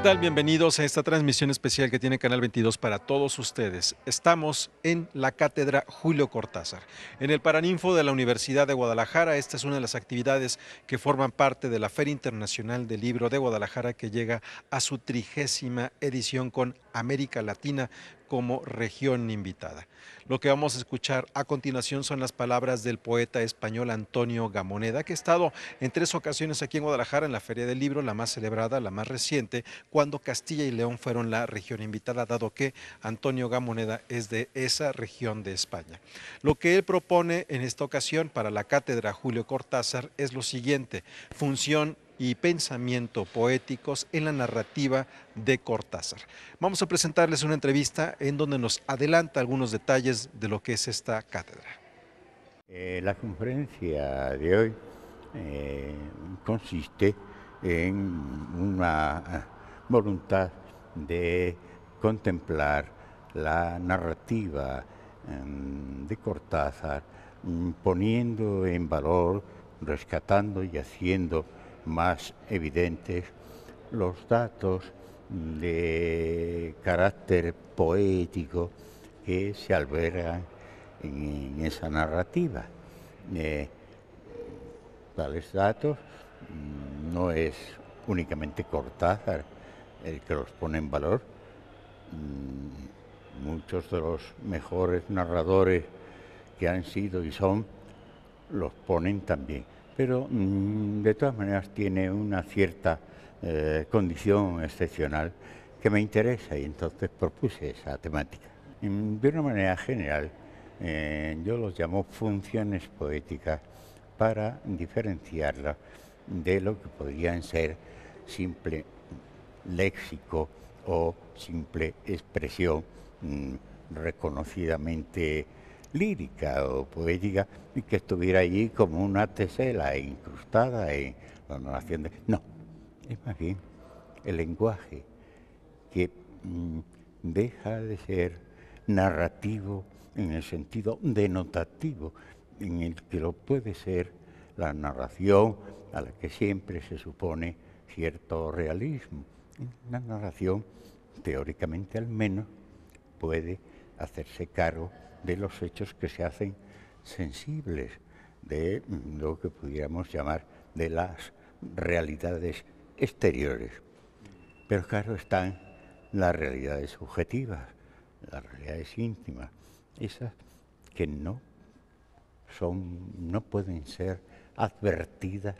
¿Qué tal? Bienvenidos a esta transmisión especial que tiene Canal 22 para todos ustedes. Estamos en la Cátedra Julio Cortázar, en el Paraninfo de la Universidad de Guadalajara. Esta es una de las actividades que forman parte de la Feria Internacional del Libro de Guadalajara que llega a su trigésima edición con América Latina como región invitada. Lo que vamos a escuchar a continuación son las palabras del poeta español Antonio Gamoneda, que ha estado en tres ocasiones aquí en Guadalajara en la Feria del Libro, la más celebrada, la más reciente, cuando Castilla y León fueron la región invitada, dado que Antonio Gamoneda es de esa región de España. Lo que él propone en esta ocasión para la cátedra Julio Cortázar es lo siguiente, función y pensamiento poéticos en la narrativa de Cortázar. Vamos a presentarles una entrevista en donde nos adelanta algunos detalles de lo que es esta cátedra. Eh, la conferencia de hoy eh, consiste en una eh, voluntad de contemplar la narrativa em, de Cortázar, mm, poniendo en valor, rescatando y haciendo más evidentes los datos de carácter poético que se albergan en, esa narrativa. Eh, tales datos mm, no es únicamente Cortázar el que los pone en valor. Mm, muchos de los mejores narradores que han sido y son los ponen también pero mm, de todas maneras tiene una cierta eh, condición excepcional que me interesa y entonces propuse esa temática. Mm, de una manera general, eh, yo los llamo funciones poéticas para diferenciarlas de lo que podrían ser simple léxico o simple expresión mm, reconocidamente lírica o poética y que estuviera allí como una tesela incrustada en la narración de... No, es más bien el lenguaje que mm, deja de ser narrativo en el sentido denotativo en el que lo puede ser la narración a la que siempre se supone cierto realismo. La narración, teóricamente al menos, puede hacerse cargo de los hechos que se hacen sensibles, de lo que pudiéramos llamar de las realidades exteriores. Pero claro, están las realidades subjetivas, las realidades íntimas, esas que no son, no pueden ser advertidas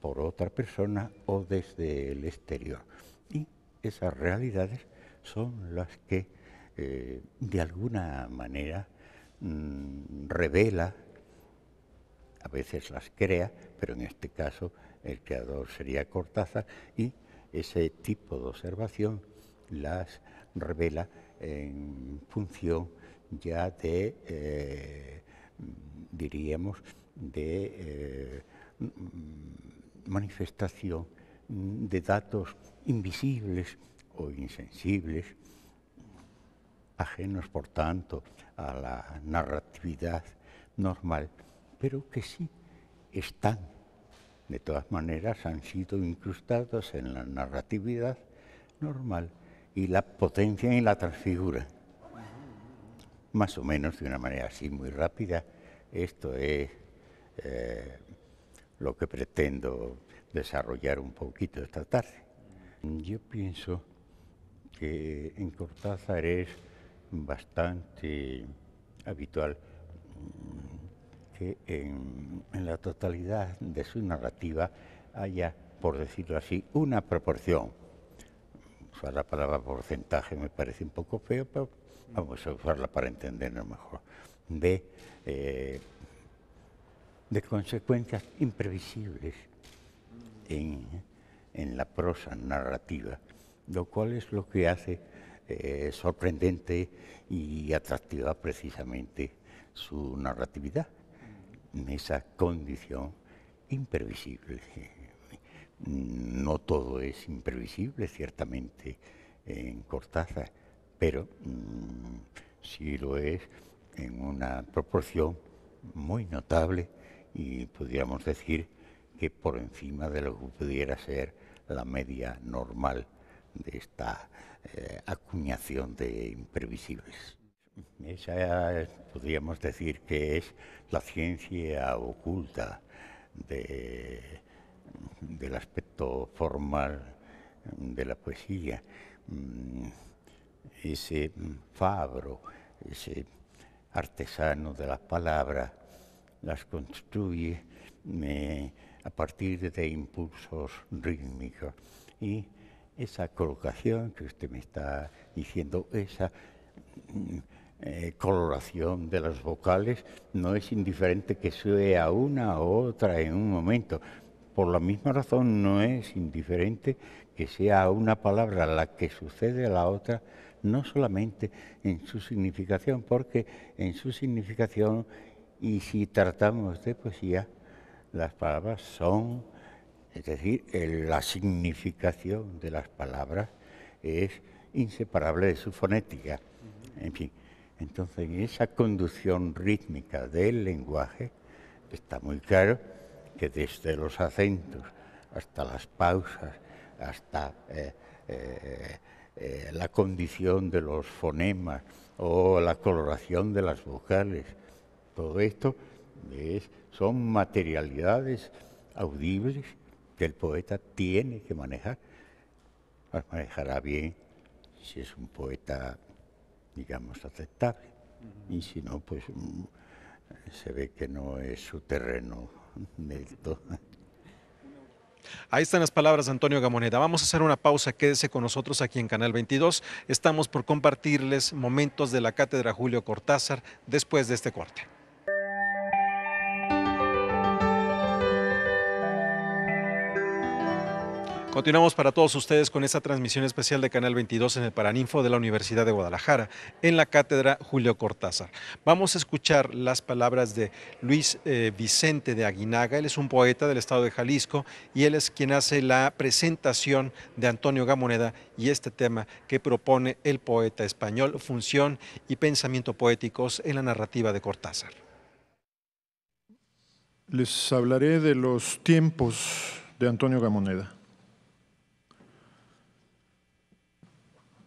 por otra persona o desde el exterior. Y esas realidades son las que eh, de alguna manera mm, revela, a veces las crea, pero en este caso el creador sería Cortázar, y ese tipo de observación las revela en función ya de, eh, diríamos, de eh, manifestación de datos invisibles o insensibles ajenos por tanto a la narratividad normal, pero que sí están, de todas maneras, han sido incrustados en la narratividad normal y la potencia y la transfigura. Más o menos de una manera así muy rápida, esto es eh, lo que pretendo desarrollar un poquito esta tarde. Yo pienso que en Cortázar es bastante habitual mm, que en, la totalidad de su narrativa haya, por decirlo así, una proporción. Usar la palabra porcentaje me parece un poco feo, pero vamos a usarla para entendernos mejor. De, eh, de consecuencias imprevisibles en, en la prosa narrativa, lo cual es lo que hace eh, sorprendente y atractiva precisamente su narratividad, en esa condición imprevisible. No todo es imprevisible, ciertamente, en Cortázar, pero mm, sí lo es en una proporción muy notable y podríamos decir que por encima de lo que pudiera ser la media normal de esta eh, acuñación de imprevisibles. Esa podríamos decir que es la ciencia oculta del aspecto formal de la poesía. Mm, ese fabro, ese artesano de la palabra las construye eh, a partir de impulsos rítmicos y esa colocación que usted me está diciendo, esa mm, eh, coloración de las vocales, no es indiferente que sea una u otra en un momento. Por la misma razón no es indiferente que sea una palabra la que sucede a la otra, no solamente en su significación, porque en su significación, y si tratamos de poesía, las palabras son es decir, la significación de las palabras es inseparable de su fonética. En fin, entonces esa conducción rítmica del lenguaje está muy claro que desde los acentos hasta las pausas, hasta eh, eh, eh, la condición de los fonemas o la coloración de las vocales, todo esto son materialidades audibles que el poeta tiene que manejar. Ah, manejará bien si es un poeta, digamos, aceptable. Y si no, pues mm, se ve que no es su terreno Ahí están las palabras de Antonio Gamoneda. Vamos a hacer una pausa, quédese con nosotros aquí en Canal 22. Estamos por compartirles momentos de la Cátedra Julio Cortázar después de este corte. Continuamos para todos ustedes con esta transmisión especial de Canal 22 en el Paraninfo de la Universidad de Guadalajara, en la cátedra Julio Cortázar. Vamos a escuchar las palabras de Luis eh, Vicente de Aguinaga. Él es un poeta del estado de Jalisco y él es quien hace la presentación de Antonio Gamoneda y este tema que propone el poeta español, función y pensamiento poéticos en la narrativa de Cortázar. Les hablaré de los tiempos de Antonio Gamoneda.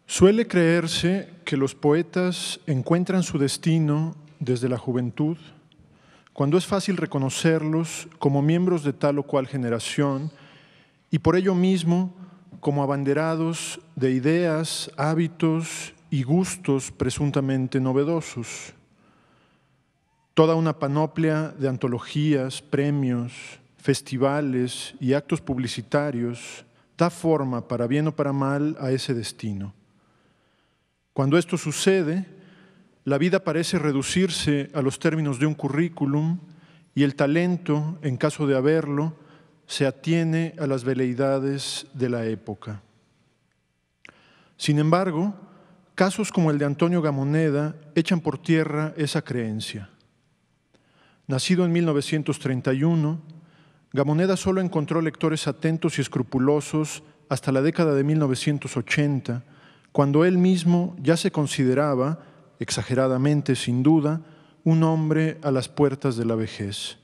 Suele creerse que los poetas encuentran su destino desde la juventud, cuando es fácil reconocerlos como miembros de tal o cual generación y por ello mismo como abanderados de ideas, hábitos y gustos presuntamente novedosos. Toda una panoplia de antologías, premios, festivales y actos publicitarios da forma, para bien o para mal, a ese destino. Cuando esto sucede, la vida parece reducirse a los términos de un currículum y el talento, en caso de haberlo, se atiene a las veleidades de la época. Sin embargo, casos como el de Antonio Gamoneda echan por tierra esa creencia. Nacido en 1931, Gamoneda solo encontró lectores atentos y escrupulosos hasta la década de 1980, cuando él mismo ya se consideraba, exageradamente sin duda, un hombre a las puertas de la vejez.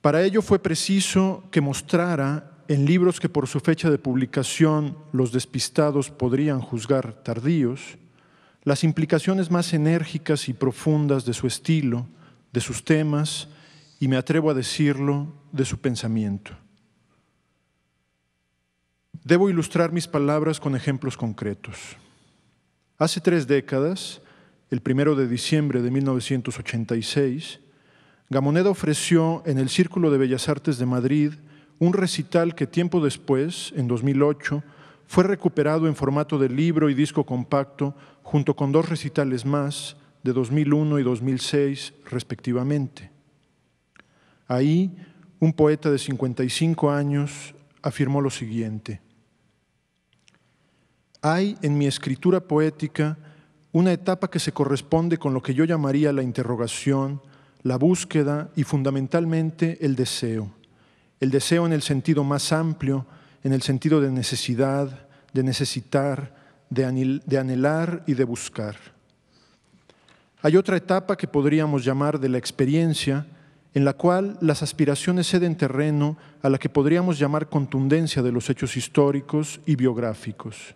Para ello fue preciso que mostrara en libros que por su fecha de publicación los despistados podrían juzgar tardíos, las implicaciones más enérgicas y profundas de su estilo, de sus temas y, me atrevo a decirlo, de su pensamiento. Debo ilustrar mis palabras con ejemplos concretos. Hace tres décadas, el primero de diciembre de 1986, Gamoneda ofreció en el Círculo de Bellas Artes de Madrid un recital que tiempo después, en 2008, fue recuperado en formato de libro y disco compacto junto con dos recitales más de 2001 y 2006 respectivamente. Ahí, un poeta de 55 años afirmó lo siguiente. Hay en mi escritura poética una etapa que se corresponde con lo que yo llamaría la interrogación, la búsqueda y fundamentalmente el deseo. El deseo en el sentido más amplio, en el sentido de necesidad, de necesitar, de, anhelar y de buscar. Hay otra etapa que podríamos llamar de la experiencia, en la cual las aspiraciones ceden terreno a la que podríamos llamar contundencia de los hechos históricos y biográficos.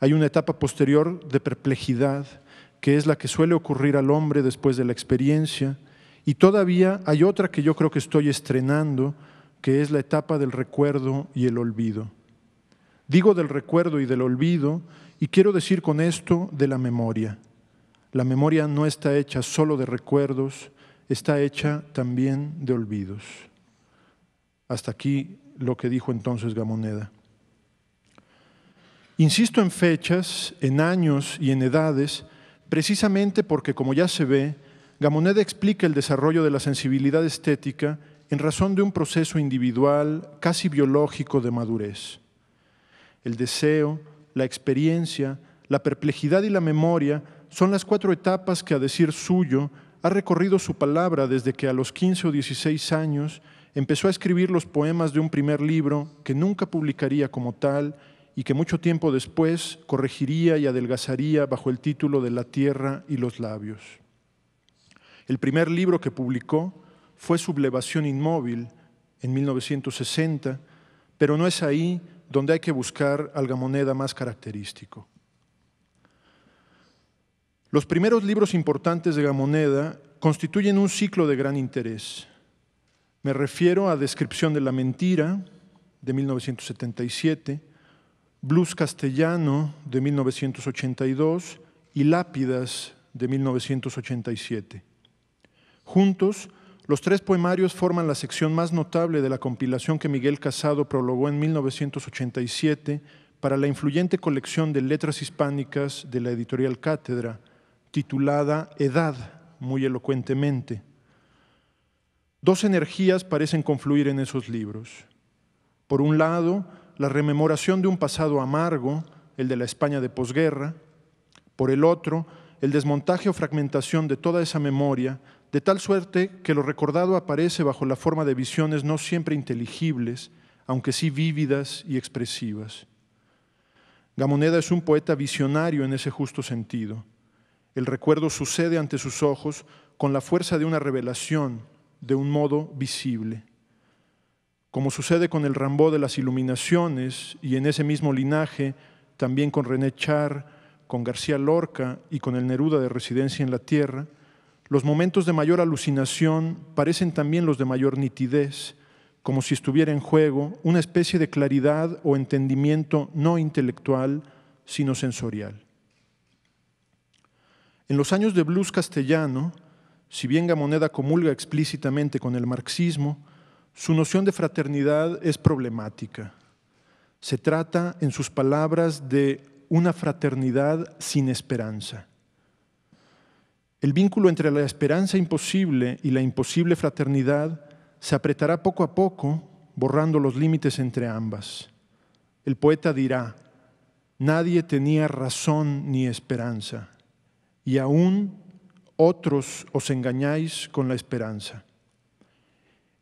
Hay una etapa posterior de perplejidad, que es la que suele ocurrir al hombre después de la experiencia. Y todavía hay otra que yo creo que estoy estrenando, que es la etapa del recuerdo y el olvido. Digo del recuerdo y del olvido, y quiero decir con esto de la memoria. La memoria no está hecha solo de recuerdos, está hecha también de olvidos. Hasta aquí lo que dijo entonces Gamoneda. Insisto en fechas, en años y en edades, precisamente porque, como ya se ve, Gamoneda explica el desarrollo de la sensibilidad estética en razón de un proceso individual casi biológico de madurez. El deseo, la experiencia, la perplejidad y la memoria son las cuatro etapas que, a decir suyo, ha recorrido su palabra desde que a los 15 o 16 años empezó a escribir los poemas de un primer libro que nunca publicaría como tal y que mucho tiempo después corregiría y adelgazaría bajo el título de La tierra y los labios. El primer libro que publicó fue Sublevación Inmóvil en 1960, pero no es ahí donde hay que buscar al Gamoneda más característico. Los primeros libros importantes de Gamoneda constituyen un ciclo de gran interés. Me refiero a Descripción de la Mentira, de 1977, Blues Castellano de 1982 y Lápidas de 1987. Juntos, los tres poemarios forman la sección más notable de la compilación que Miguel Casado prologó en 1987 para la influyente colección de letras hispánicas de la editorial Cátedra, titulada Edad, muy elocuentemente. Dos energías parecen confluir en esos libros. Por un lado, la rememoración de un pasado amargo, el de la España de posguerra, por el otro, el desmontaje o fragmentación de toda esa memoria, de tal suerte que lo recordado aparece bajo la forma de visiones no siempre inteligibles, aunque sí vívidas y expresivas. Gamoneda es un poeta visionario en ese justo sentido. El recuerdo sucede ante sus ojos con la fuerza de una revelación, de un modo visible como sucede con el Rambó de las Iluminaciones y en ese mismo linaje, también con René Char, con García Lorca y con el Neruda de Residencia en la Tierra, los momentos de mayor alucinación parecen también los de mayor nitidez, como si estuviera en juego una especie de claridad o entendimiento no intelectual, sino sensorial. En los años de blues castellano, si bien Gamoneda comulga explícitamente con el marxismo, su noción de fraternidad es problemática. Se trata, en sus palabras, de una fraternidad sin esperanza. El vínculo entre la esperanza imposible y la imposible fraternidad se apretará poco a poco, borrando los límites entre ambas. El poeta dirá, nadie tenía razón ni esperanza, y aún otros os engañáis con la esperanza.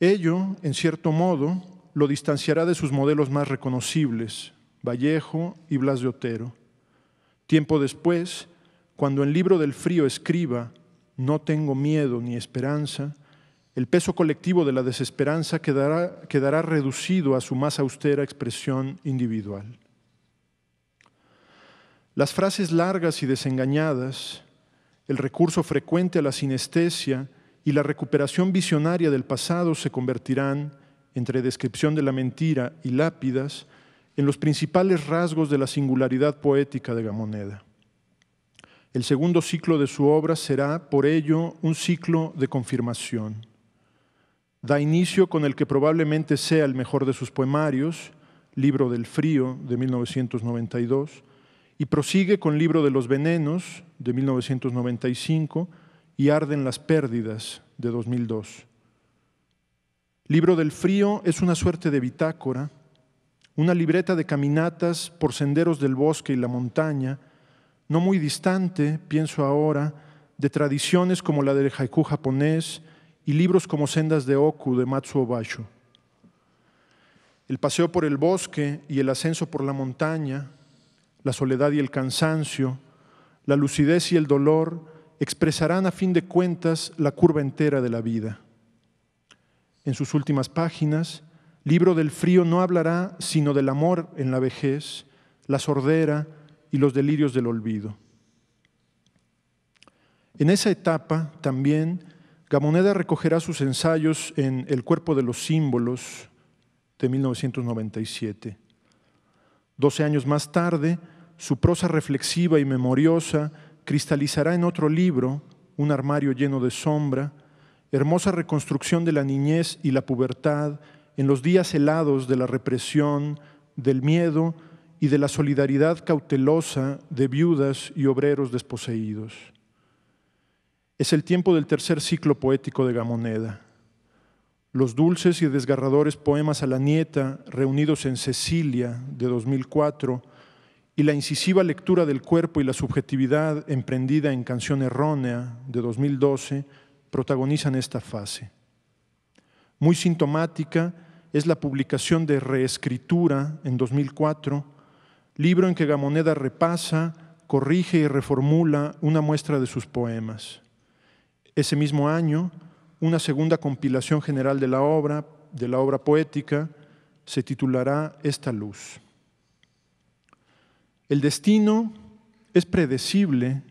Ello, en cierto modo, lo distanciará de sus modelos más reconocibles, Vallejo y Blas de Otero. Tiempo después, cuando en Libro del Frío escriba No tengo miedo ni esperanza, el peso colectivo de la desesperanza quedará reducido a su más austera expresión individual. Las frases largas y desengañadas, el recurso frecuente a la sinestesia y la recuperación visionaria del pasado se convertirán, entre descripción de la mentira y lápidas, en los principales rasgos de la singularidad poética de Gamoneda. El segundo ciclo de su obra será, por ello, un ciclo de confirmación. Da inicio con el que probablemente sea el mejor de sus poemarios, Libro del Frío, de 1992, y prosigue con Libro de los Venenos, de 1995, y arden las pérdidas de 2002. Libro del Frío es una suerte de bitácora, una libreta de caminatas por senderos del bosque y la montaña, no muy distante, pienso ahora, de tradiciones como la del haiku japonés y libros como Sendas de Oku de Matsuo Basho. El paseo por el bosque y el ascenso por la montaña, la soledad y el cansancio, la lucidez y el dolor, expresarán a fin de cuentas la curva entera de la vida. En sus últimas páginas, Libro del Frío no hablará sino del amor en la vejez, la sordera y los delirios del olvido. En esa etapa también Gamoneda recogerá sus ensayos en El cuerpo de los símbolos de 1997. Doce años más tarde, su prosa reflexiva y memoriosa cristalizará en otro libro, un armario lleno de sombra, hermosa reconstrucción de la niñez y la pubertad en los días helados de la represión, del miedo y de la solidaridad cautelosa de viudas y obreros desposeídos. Es el tiempo del tercer ciclo poético de Gamoneda. Los dulces y desgarradores poemas a la nieta reunidos en Cecilia de 2004 y la incisiva lectura del cuerpo y la subjetividad emprendida en Canción Errónea de 2012 protagonizan esta fase. Muy sintomática es la publicación de Reescritura en 2004, libro en que Gamoneda repasa, corrige y reformula una muestra de sus poemas. Ese mismo año, una segunda compilación general de la obra, de la obra poética, se titulará Esta luz. El destino es predecible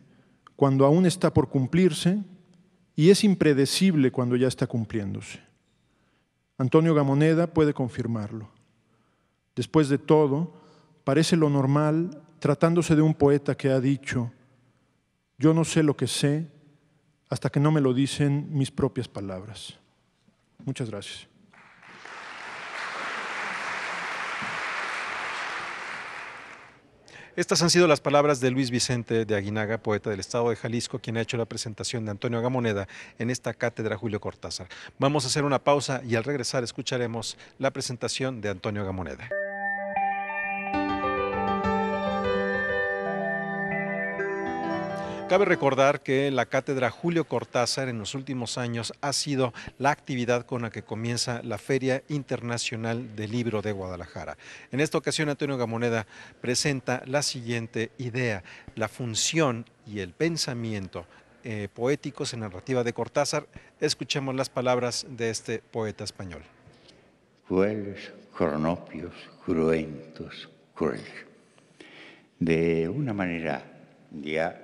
cuando aún está por cumplirse y es impredecible cuando ya está cumpliéndose. Antonio Gamoneda puede confirmarlo. Después de todo, parece lo normal tratándose de un poeta que ha dicho, yo no sé lo que sé hasta que no me lo dicen mis propias palabras. Muchas gracias. Estas han sido las palabras de Luis Vicente de Aguinaga, poeta del Estado de Jalisco, quien ha hecho la presentación de Antonio Gamoneda en esta cátedra Julio Cortázar. Vamos a hacer una pausa y al regresar escucharemos la presentación de Antonio Gamoneda. Cabe recordar que la cátedra Julio Cortázar en los últimos años ha sido la actividad con la que comienza la Feria Internacional del Libro de Guadalajara. En esta ocasión, Antonio Gamoneda presenta la siguiente idea, la función y el pensamiento eh, poéticos en narrativa de Cortázar. Escuchemos las palabras de este poeta español. Crueles, cronopios, cruentos, crueles. De una manera ya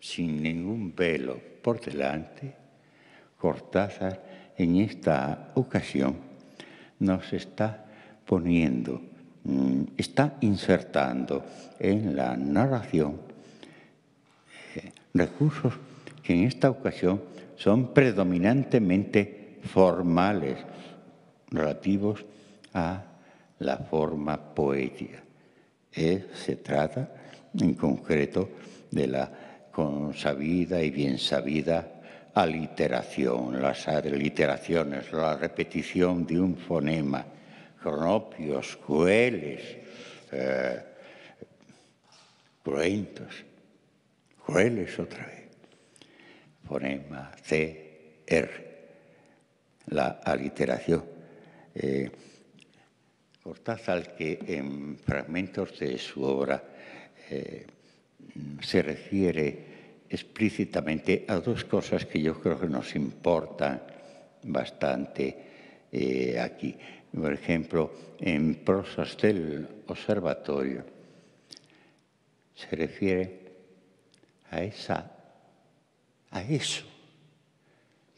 sin ningún velo por delante, Cortázar en esta ocasión nos está poniendo, mm, está insertando en la narración eh, recursos que en esta ocasión son predominantemente formales, relativos a la forma poética. Eh, se trata en concreto de la con sabida y bien sabida aliteración, las aliteraciones, la repetición de un fonema, cronopios, crueles, eh, cruentos, crueles otra vez, fonema C, R, la aliteración. Eh, Cortázar, que en fragmentos de su obra eh, se refiere explícitamente a dos cosas que yo creo que nos importan bastante eh, aquí. Por ejemplo, en prosas del observatorio se refiere a esa, a eso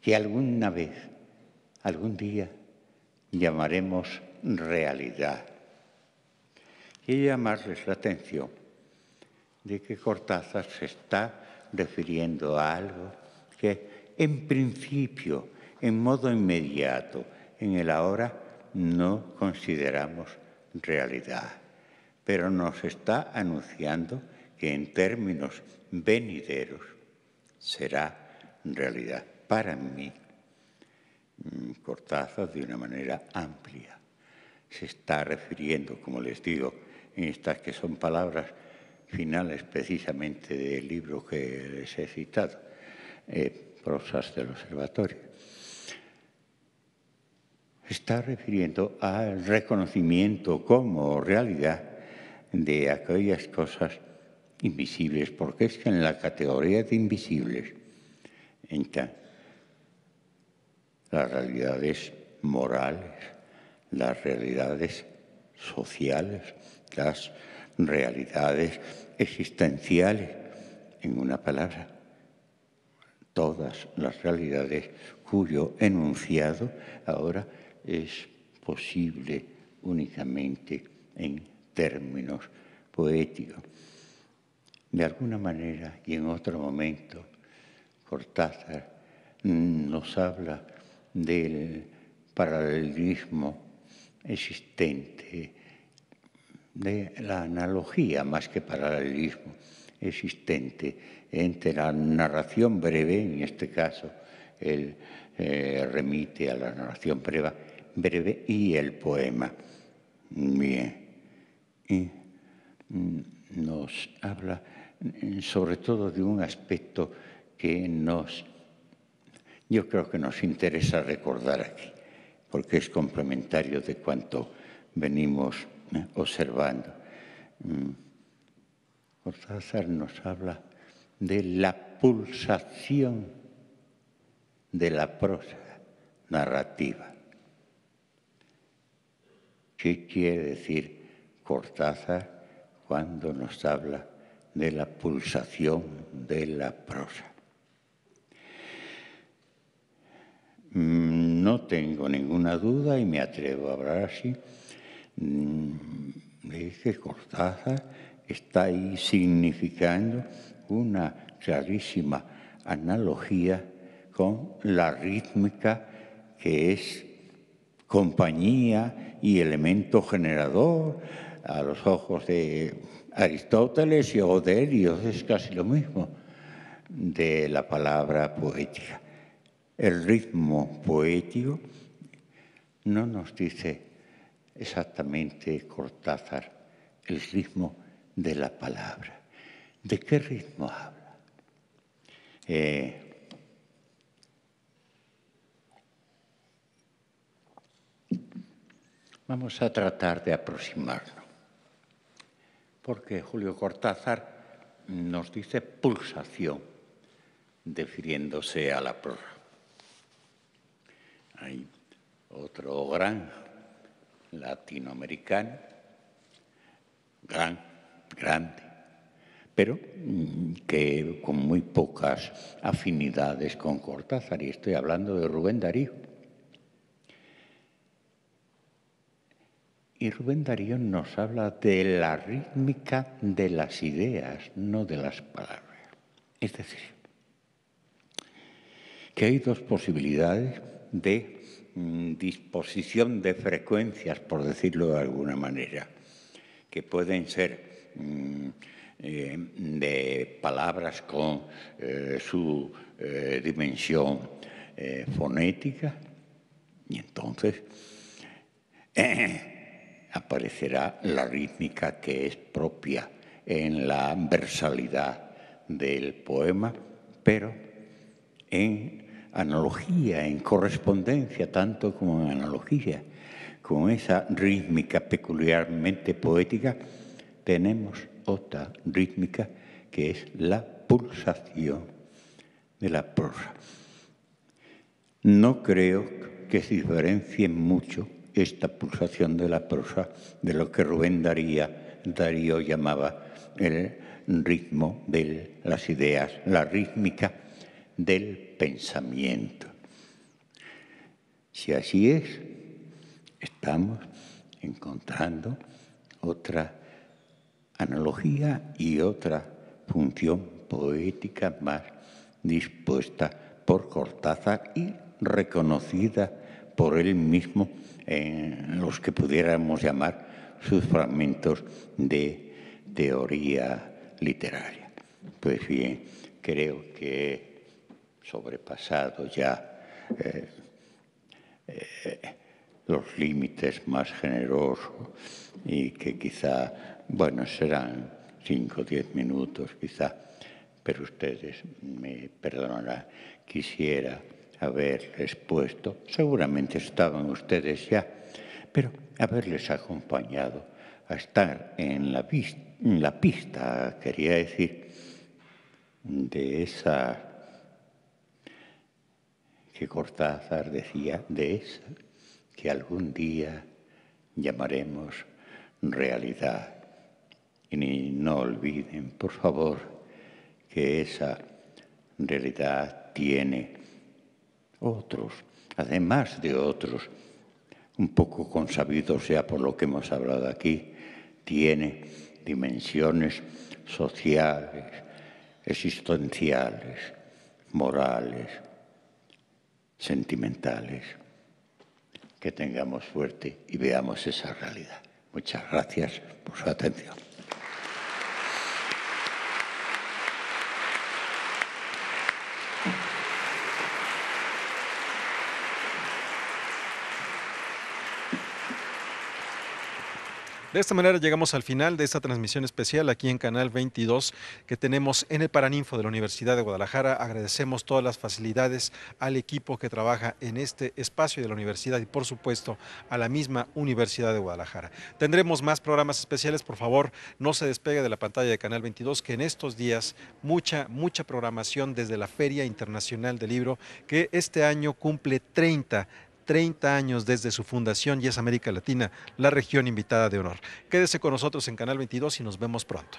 que alguna vez, algún día llamaremos realidad. Quiero llamarles la atención de que Cortázar se está refiriendo a algo que en principio, en modo inmediato, en el ahora, no consideramos realidad, pero nos está anunciando que en términos venideros será realidad para mí. Mm, Cortázar de una manera amplia. Se está refiriendo, como les digo, en estas que son palabras finales precisamente del libro que les he citado, eh, Prosas del Observatorio. Está refiriendo al reconocimiento como realidad de aquellas cosas invisibles, porque es que en la categoría de invisibles entran las realidades morales, las realidades sociales, las realidades existenciales, en una palabra, todas las realidades cuyo enunciado ahora es posible únicamente en términos poéticos. De alguna manera y en otro momento, Cortázar nos habla del paralelismo existente de la analogía más que paralelismo existente entre la narración breve, en este caso él eh, remite a la narración breve, breve y el poema. Bien, y mm, nos habla mm, sobre todo de un aspecto que nos, yo creo que nos interesa recordar aquí, porque es complementario de cuanto venimos observando. Mm. Cortázar nos habla de la pulsación de la prosa narrativa. ¿Qué quiere decir Cortázar cuando nos habla de la pulsación de la prosa? Mm, no tengo ninguna duda y me atrevo a hablar así que mm, Cortázar, está ahí significando una clarísima analogía con la rítmica que es compañía y elemento generador a los ojos de Aristóteles y Oderios, es casi lo mismo de la palabra poética. El ritmo poético no nos dice exactamente Cortázar el ritmo de la palabra. ¿De qué ritmo habla? Eh, vamos a tratar de aproximarlo. porque Julio Cortázar nos dice pulsación, refiriéndose a la prórroga. Hay otro gran latinoamericano, gran, grande, pero mm, que con muy pocas afinidades con Cortázar, y estoy hablando de Rubén Darío. Y Rubén Darío nos habla de la rítmica de las ideas, no de las palabras. Es decir, que hay dos posibilidades de Mm, disposición de frecuencias, por decirlo de alguna manera, que pueden ser mm, eh, de palabras con eh, su eh, dimensión fonética, y entonces aparecerá la rítmica que es propia en la versalidad del poema, pero en analogía, en correspondencia, tanto como en analogía, con esa rítmica peculiarmente poética, tenemos otra rítmica que es la pulsación de la prosa. No creo que se diferencie mucho esta pulsación de la prosa de lo que Rubén Darío llamaba el ritmo de las ideas, la rítmica del pensamiento. Si así es, estamos encontrando otra analogía y otra función poética más dispuesta por Cortázar y reconocida por él mismo en los que pudiéramos llamar sus fragmentos de teoría literaria. Pues bien, creo que sobrepasado ya eh, eh, los límites más generosos y que quizá, bueno, serán cinco o diez minutos quizá, pero ustedes me perdonarán, quisiera haber puesto, seguramente estaban ustedes ya, pero haberles acompañado a estar en la pista, quería decir, de esa que Cortázar decía de esa que algún día llamaremos realidad. Y no olviden, por favor, que esa realidad tiene otros, además de otros, un poco consabidos sea por lo que hemos hablado aquí, tiene dimensiones sociales, existenciales, morales, sentimentales. Que tengamos fuerte y veamos esa realidad. Muchas gracias por su atención. De esta manera llegamos al final de esta transmisión especial aquí en Canal 22 que tenemos en el Paraninfo de la Universidad de Guadalajara. Agradecemos todas las facilidades al equipo que trabaja en este espacio de la universidad y por supuesto a la misma Universidad de Guadalajara. Tendremos más programas especiales, por favor no se despegue de la pantalla de Canal 22 que en estos días mucha, mucha programación desde la Feria Internacional del Libro que este año cumple 30 30 años desde su fundación y es América Latina la región invitada de honor. Quédese con nosotros en Canal 22 y nos vemos pronto.